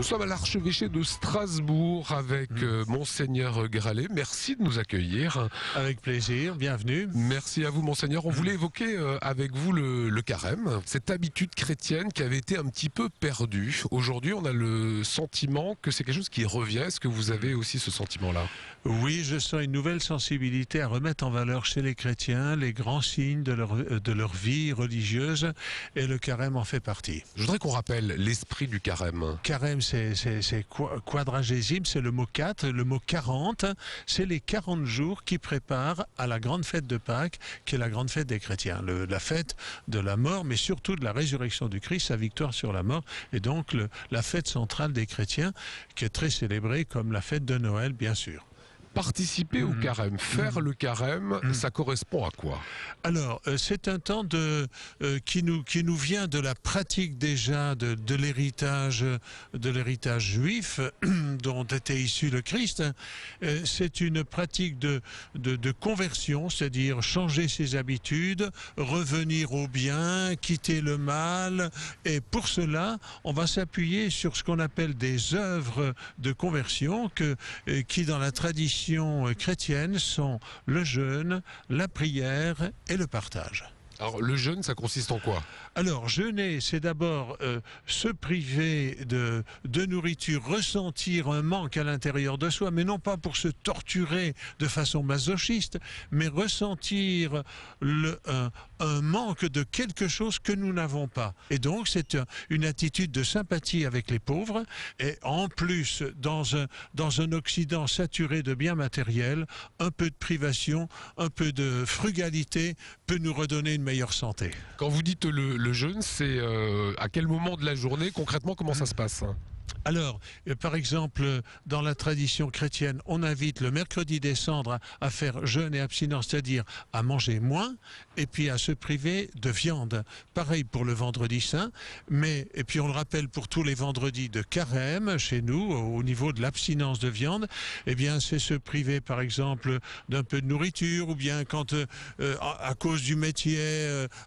Nous sommes à l'archevêché de Strasbourg avec mm. euh, Monseigneur Gralet. Merci de nous accueillir. Avec plaisir, bienvenue. Merci à vous, Monseigneur. On mm. voulait évoquer euh, avec vous le, carême, cette habitude chrétienne qui avait été un petit peu perdue. Aujourd'hui, on a le sentiment que c'est quelque chose qui revient. Est-ce que vous avez aussi ce sentiment-là Oui, je sens une nouvelle sensibilité à remettre en valeur chez les chrétiens les grands signes de leur, euh, de leur vie religieuse et le carême en fait partie. Je voudrais qu'on rappelle l'esprit du carême. Carême, c'est quadragésime, c'est le mot 4, le mot 40, c'est les 40 jours qui préparent à la grande fête de Pâques, qui est la grande fête des chrétiens, la fête de la mort, mais surtout de la résurrection du Christ, sa victoire sur la mort, et donc la fête centrale des chrétiens, qui est très célébrée comme la fête de Noël, bien sûr participer au mhm. carême, mhm. faire le carême, mhm. ça correspond à quoi Alors, euh, c'est un temps de, euh, qui, nous, qui nous vient de la pratique déjà de, de l'héritage de l'héritage juif dont était issu le Christ. Euh, c'est une pratique de, de, de conversion, c'est-à-dire changer ses habitudes, revenir au bien, quitter le mal. Et pour cela, on va s'appuyer sur ce qu'on appelle des œuvres de conversion que, qui, dans la tradition, traditions euh, chrétiennes sont le jeûne, la prière et le partage. Alors le jeûne, ça consiste en quoi Alors jeûner, c'est d'abord euh, se priver de, de nourriture, ressentir un manque à l'intérieur de soi, mais non pas pour se torturer de façon masochiste, mais ressentir le, un, manque de quelque chose que nous n'avons pas. Et donc c'est une attitude de sympathie avec les pauvres, et en plus, dans un, dans un Occident saturé de biens matériels, un peu de privation, un peu de frugalité peut nous redonner une quand vous dites le, jeûne, c'est euh, à quel moment de la journée concrètement comment ça se passe alors, euh, par exemple, euh, dans la tradition chrétienne, on invite le mercredi des cendres à, faire jeûne et abstinence, c'est-à-dire à manger moins et puis à se priver de viande. Pareil pour le vendredi saint, mais et puis on le rappelle pour tous les vendredis de carême chez nous au niveau de l'abstinence de viande, eh bien c'est se priver par exemple d'un peu de nourriture ou bien quand euh, à, cause du métier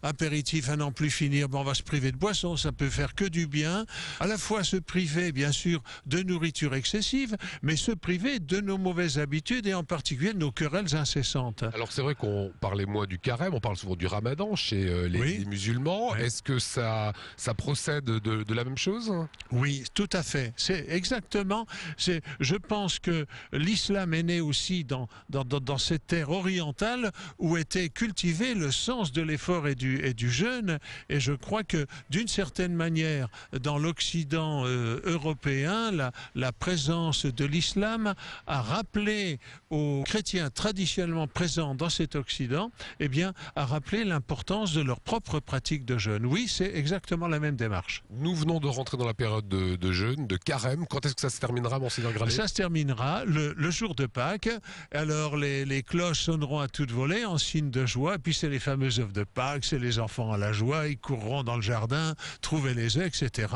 apéritif à n'en plus finir, ben, on va se priver de boisson, ça peut faire que du bien. À la fois se priver bien bien sûr de nourriture excessive, mais se priver de nos mauvaises habitudes et en particulier de nos querelles incessantes. Alors c'est vrai qu'on parlait moins du carême, on parle souvent du ramadan chez euh, les, musulmans. Est-ce que ça, ça procède de, la même chose Oui, tout à fait. C'est exactement. C'est, je pense que l'islam est né aussi dans, dans, dans, cette terre orientale où était cultivé le sens de l'effort et du, et du jeûne. Et je crois que d'une certaine manière, dans l'Occident européen, la, la présence de l'islam a rappelé aux chrétiens traditionnellement présents dans cet Occident, eh bien, a rappelé l'importance de leur propre pratique de jeûne. Oui, c'est exactement la même démarche. Nous venons de rentrer dans la période de, jeûne, de carême. Quand est-ce que ça se terminera, Monseigneur Gralet Ça se terminera le, jour de Pâques. Alors, les, les cloches sonneront à toute volée en signe de joie. puis, c'est les fameuses œuvres de Pâques, c'est les enfants à la joie. Ils courront dans le jardin, trouver les œufs, etc.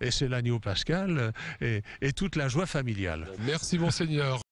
Et c'est l'agneau pascal et, toute la joie familiale. Merci monseigneur.